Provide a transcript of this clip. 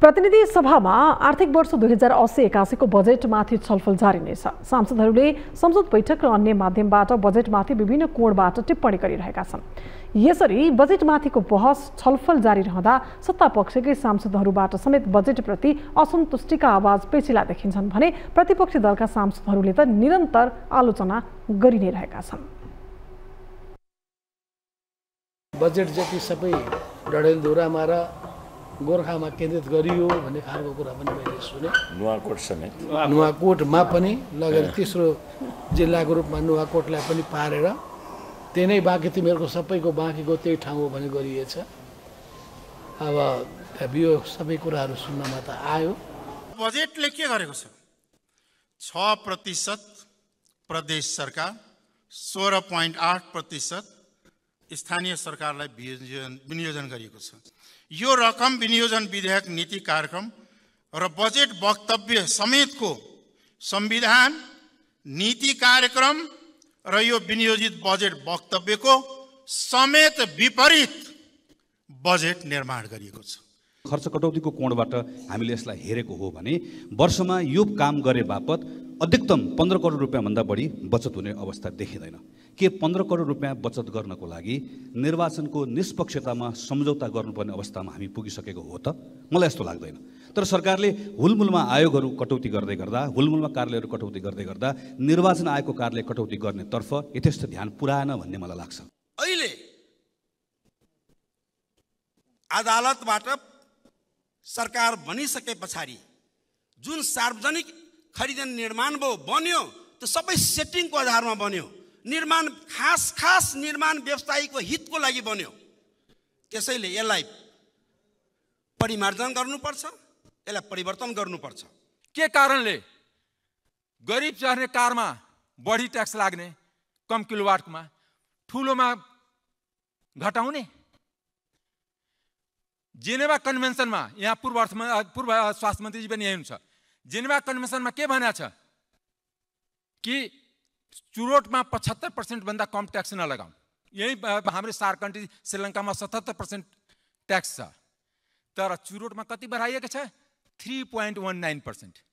प्रतिनिधि सभामा आर्थिक वर्ष दुई हजार असी एकासीको बजेटमाथि छलफल जारी नै छ सांसदहरूले संसद बैठक र अन्य माध्यमबाट बजेटमाथि विभिन्न कोणबाट टिप्पणी गरिरहेका छन् यसरी बजेटमाथिको बहस छलफल जारी रहँदा सत्तापक्षकै सांसदहरूबाट समेत बजेटप्रति असन्तुष्टिका आवाज पेचिला देखिन्छन् भने प्रतिपक्षी दलका सांसदहरूले त निरन्तर आलोचना गरि नै रहेका छन् बजेट जति सबै डडेलधुरामा र गोर्खामा केन्द्रित गरियो भन्ने खालको कुरा पनि मैले सुने नुवाकोट समेत नुवाकोटमा पनि लगेर तेस्रो जिल्लाको रूपमा नुवाकोटलाई पनि पारेर त्यही नै बाँकी तिमीहरूको सबैको बाँकीको त्यही ठाउँ हो भने गरिएछ अब यो सबै कुराहरू सुन्नमा त आयो बजेटले के गरेको छ छ प्रतिशत प्रदेश सरकार सोह्र पोइन्ट आठ प्रतिशत स्थानीय सरकारलाई विनियोजन विनियोजन गरिएको छ यो रकम विनियोजन विधेयक नीति कार्यक्रम र बजेट वक्तव्य समेतको संविधान नीति कार्यक्रम र यो विनियोजित बजेट वक्तव्यको समेत विपरीत बजेट निर्माण गरिएको छ खर्च कटौतीको कोणबाट हामीले यसलाई हेरेको हो भने वर्षमा यो काम गरे बापत अधिकतम पन्ध्र करोड रुपियाँभन्दा बढी बचत हुने अवस्था देखिँदैन के पन्ध्र करोड रुपियाँ बचत गर्नको लागि निर्वाचनको निष्पक्षतामा सम्झौता गर्नुपर्ने अवस्थामा हामी पुगिसकेको हो त मलाई यस्तो लाग्दैन तर सरकारले हुलमुलमा आयोगहरू कटौती गर्दै गर्दा हुलमुलमा कार्यालयहरू कटौती गर्दै गर्दा निर्वाचन आयोगको कार्यालय कटौती गर्नेतर्फ यथेष्ट ध्यान पुऱ्याएन भन्ने मलाई लाग्छ अहिले अदालतबाट सरकार बनिसके पछाडि जुन सार्वजनिक खरिदन निर्माण भयो बन्यो त्यो सबै सेटिङको आधारमा बन्यो निर्माण खास खास निर्माण व्यवसायीको हितको लागि बन्यो त्यसैले यसलाई परिमार्जन गर्नुपर्छ यसलाई परिवर्तन गर्नुपर्छ के कारणले गरिब चढ्ने कारमा बढी ट्याक्स लाग्ने कम किलोवाटमा ठुलोमा घटाउने जेनेवा कन्भेन्सनमा यहाँ पूर्व अर्थमा पूर्व स्वास्थ्य मन्त्रीजी पनि यही हुन्छ जेनेवा कन्भेन्सनमा के भन्या छ कि चुरोटमा पचहत्तर पर्सेन्टभन्दा कम ट्याक्स नलगाउँ यही हाम्रो सार कन्ट्री श्रीलङ्कामा सतहत्तर पर्सेन्ट ट्याक्स छ तर चुरोटमा कति बढाइएको छ three point one nine percent